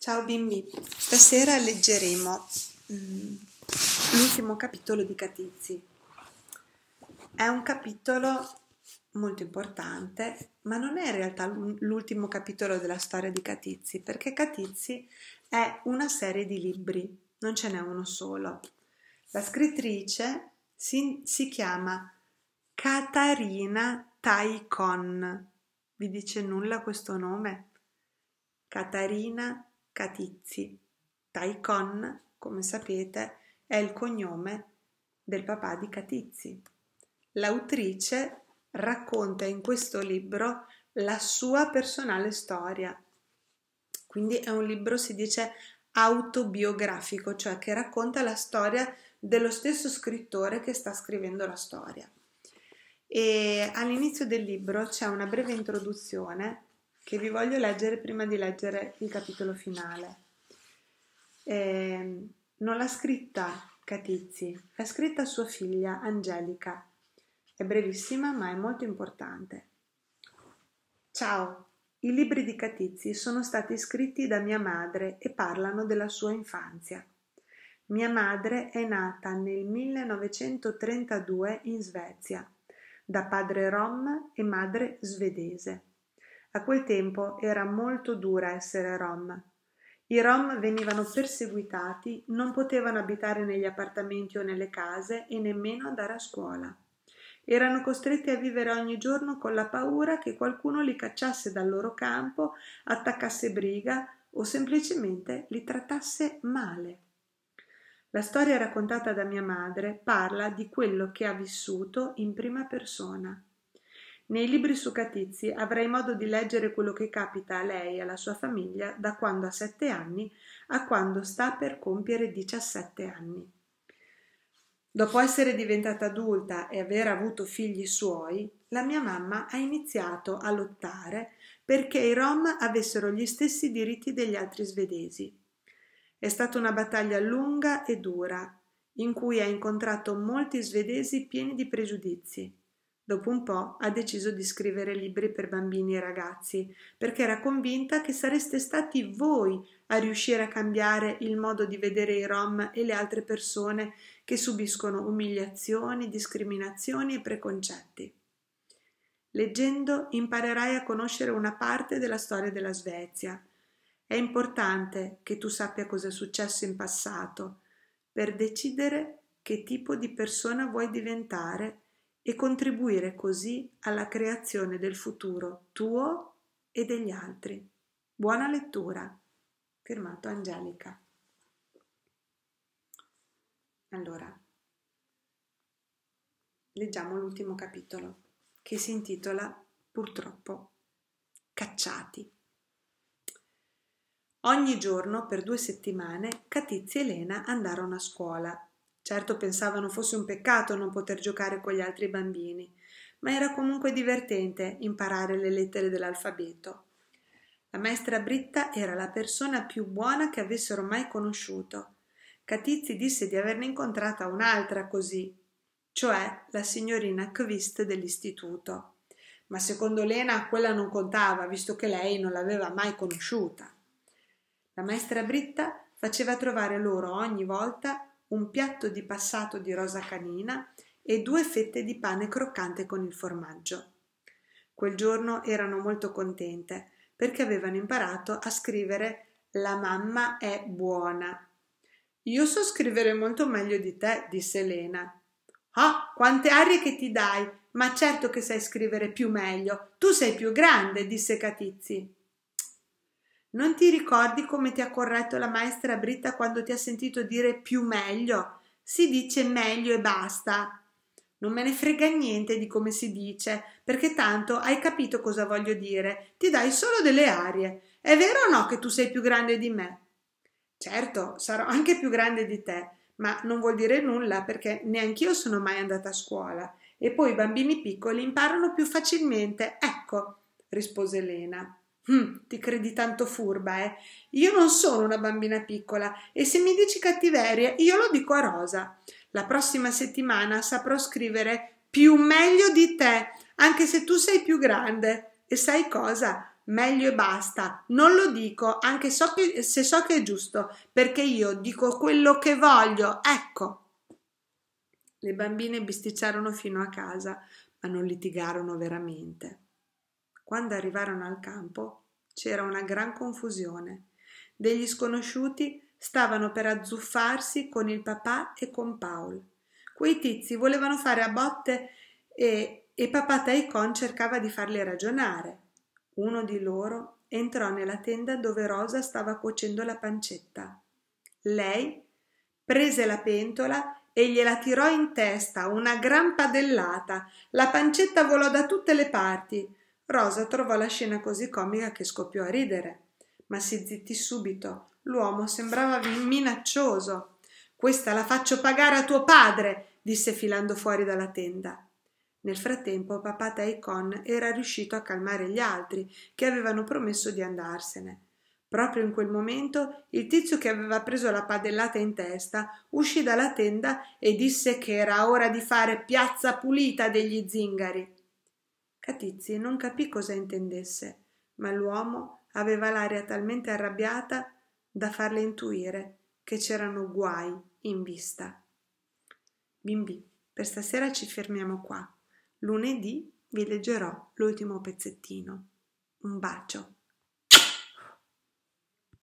Ciao bimbi, stasera leggeremo mm, l'ultimo capitolo di Catizzi. È un capitolo molto importante, ma non è in realtà l'ultimo capitolo della storia di Catizzi, perché Catizzi è una serie di libri, non ce n'è uno solo. La scrittrice si, si chiama Catarina Taikon. Vi dice nulla questo nome? Catarina Catizzi. Taikon, come sapete, è il cognome del papà di Catizzi. L'autrice racconta in questo libro la sua personale storia. Quindi è un libro, si dice, autobiografico, cioè che racconta la storia dello stesso scrittore che sta scrivendo la storia. E all'inizio del libro c'è una breve introduzione che vi voglio leggere prima di leggere il capitolo finale. Eh, non l'ha scritta Catizzi, l'ha scritta sua figlia Angelica. È brevissima ma è molto importante. Ciao, i libri di Catizzi sono stati scritti da mia madre e parlano della sua infanzia. Mia madre è nata nel 1932 in Svezia, da padre rom e madre svedese. A quel tempo era molto dura essere rom. I rom venivano perseguitati, non potevano abitare negli appartamenti o nelle case e nemmeno andare a scuola. Erano costretti a vivere ogni giorno con la paura che qualcuno li cacciasse dal loro campo, attaccasse briga o semplicemente li trattasse male. La storia raccontata da mia madre parla di quello che ha vissuto in prima persona. Nei libri su Catizzi avrai modo di leggere quello che capita a lei e alla sua famiglia da quando ha sette anni a quando sta per compiere 17 anni. Dopo essere diventata adulta e aver avuto figli suoi, la mia mamma ha iniziato a lottare perché i Rom avessero gli stessi diritti degli altri svedesi. È stata una battaglia lunga e dura, in cui ha incontrato molti svedesi pieni di pregiudizi, Dopo un po' ha deciso di scrivere libri per bambini e ragazzi, perché era convinta che sareste stati voi a riuscire a cambiare il modo di vedere i Rom e le altre persone che subiscono umiliazioni, discriminazioni e preconcetti. Leggendo imparerai a conoscere una parte della storia della Svezia. È importante che tu sappia cosa è successo in passato per decidere che tipo di persona vuoi diventare e contribuire così alla creazione del futuro tuo e degli altri. Buona lettura. Firmato Angelica. Allora, leggiamo l'ultimo capitolo che si intitola Purtroppo Cacciati. Ogni giorno per due settimane Catizia e Elena andarono a scuola Certo pensavano fosse un peccato non poter giocare con gli altri bambini, ma era comunque divertente imparare le lettere dell'alfabeto. La maestra Britta era la persona più buona che avessero mai conosciuto. Catizzi disse di averne incontrata un'altra così, cioè la signorina Kvist dell'istituto. Ma secondo Lena quella non contava, visto che lei non l'aveva mai conosciuta. La maestra Britta faceva trovare loro ogni volta un piatto di passato di rosa canina e due fette di pane croccante con il formaggio. Quel giorno erano molto contente perché avevano imparato a scrivere la mamma è buona. Io so scrivere molto meglio di te, disse Elena. Ah, quante arie che ti dai, ma certo che sai scrivere più meglio. Tu sei più grande, disse Catizzi. Non ti ricordi come ti ha corretto la maestra Britta quando ti ha sentito dire più meglio? Si dice meglio e basta. Non me ne frega niente di come si dice, perché tanto hai capito cosa voglio dire, ti dai solo delle arie. È vero o no che tu sei più grande di me? Certo, sarò anche più grande di te, ma non vuol dire nulla perché neanch'io sono mai andata a scuola. E poi i bambini piccoli imparano più facilmente, ecco, rispose Lena. Mm, ti credi tanto furba, eh? Io non sono una bambina piccola e se mi dici cattiveria, io lo dico a Rosa. La prossima settimana saprò scrivere più meglio di te, anche se tu sei più grande. E sai cosa? Meglio e basta. Non lo dico, anche so che, se so che è giusto, perché io dico quello che voglio. Ecco. Le bambine bisticciarono fino a casa, ma non litigarono veramente. Quando arrivarono al campo c'era una gran confusione. Degli sconosciuti stavano per azzuffarsi con il papà e con Paul. Quei tizi volevano fare a botte e, e papà Taikon cercava di farli ragionare. Uno di loro entrò nella tenda dove Rosa stava cuocendo la pancetta. Lei prese la pentola e gliela tirò in testa una gran padellata. La pancetta volò da tutte le parti. Rosa trovò la scena così comica che scoppiò a ridere. Ma si zittì subito. L'uomo sembrava minaccioso. Questa la faccio pagare a tuo padre, disse filando fuori dalla tenda. Nel frattempo papà Taikon era riuscito a calmare gli altri, che avevano promesso di andarsene. Proprio in quel momento il tizio che aveva preso la padellata in testa uscì dalla tenda e disse che era ora di fare piazza pulita degli zingari. Catizi non capì cosa intendesse, ma l'uomo aveva l'aria talmente arrabbiata da farle intuire che c'erano guai in vista. Bimbi, per stasera ci fermiamo qua. Lunedì vi leggerò l'ultimo pezzettino. Un bacio.